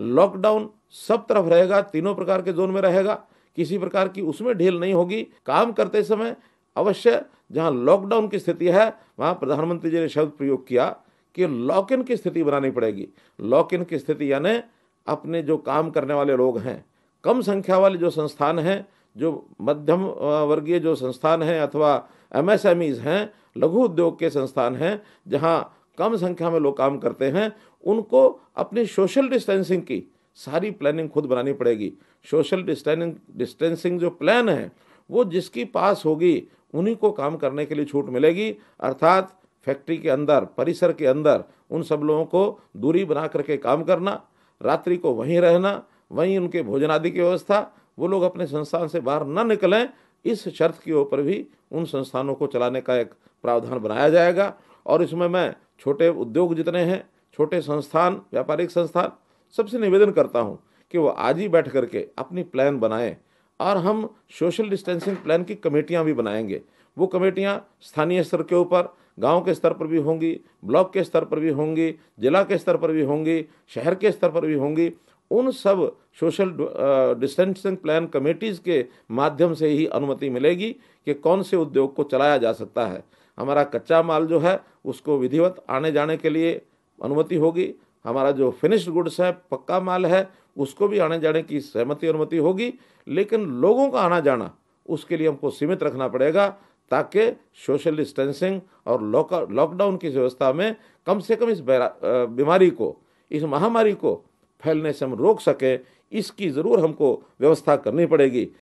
lockdown सब तरफ रहेगा तीनों प्रकार के जोन में रहेगा किसी प्रकार की उसमें ढील नहीं होगी काम करते समय अवश्य जहाँ लॉकडाउन की स्थिति है वहाँ प्रधानमंत्री जी ने शब्द प्रयोग किया कि लॉक इन की स्थिति बनानी पड़ेगी लॉक इन की स्थिति यानी अपने जो काम करने वाले लोग हैं कम संख्या वाले जो संस्थान हैं जो मध्यम वर्गीय जो संस्थान हैं अथवा एमएसएमईज हैं लघु उद्योग के संस्थान हैं जहाँ कम संख्या में लोग काम करते हैं उनको अपनी सोशल डिस्टेंसिंग की सारी प्लानिंग खुद बनानी पड़ेगी सोशल डिस्टेंसिंग डिस्टेंसिंग जो प्लान है वो जिसकी पास होगी उन्हीं को काम करने के लिए छूट मिलेगी अर्थात फैक्ट्री के अंदर परिसर के अंदर उन सब लोगों को दूरी बना करके काम करना रात्रि को वहीं रहना वहीं उनके भोजन आदि की व्यवस्था वो लोग अपने संस्थान से बाहर न निकलें इस शर्त के ऊपर भी उन संस्थानों को चलाने का एक प्रावधान बनाया जाएगा और इसमें मैं छोटे उद्योग जितने हैं छोटे संस्थान व्यापारिक संस्थान सबसे निवेदन करता हूँ कि वह आज ही बैठ करके अपनी प्लान बनाएं और हम सोशल डिस्टेंसिंग प्लान की कमेटियाँ भी बनाएंगे वो कमेटियाँ स्थानीय स्तर के ऊपर गांव के स्तर पर भी होंगी ब्लॉक के स्तर पर भी होंगी जिला के स्तर पर भी होंगी शहर के स्तर पर भी होंगी उन सब सोशल डिस्टेंसिंग प्लान कमेटीज़ के माध्यम से ही अनुमति मिलेगी कि कौन से उद्योग को चलाया जा सकता है हमारा कच्चा माल जो है उसको विधिवत आने जाने के लिए अनुमति होगी हमारा जो फिनिश्ड गुड्स है पक्का माल है उसको भी आने जाने की सहमति अनुमति होगी लेकिन लोगों का आना जाना उसके लिए हमको सीमित रखना पड़ेगा ताकि सोशल डिस्टेंसिंग और लॉकडाउन की व्यवस्था में कम से कम इस बीमारी को इस महामारी को फैलने से हम रोक सकें इसकी ज़रूर हमको व्यवस्था करनी पड़ेगी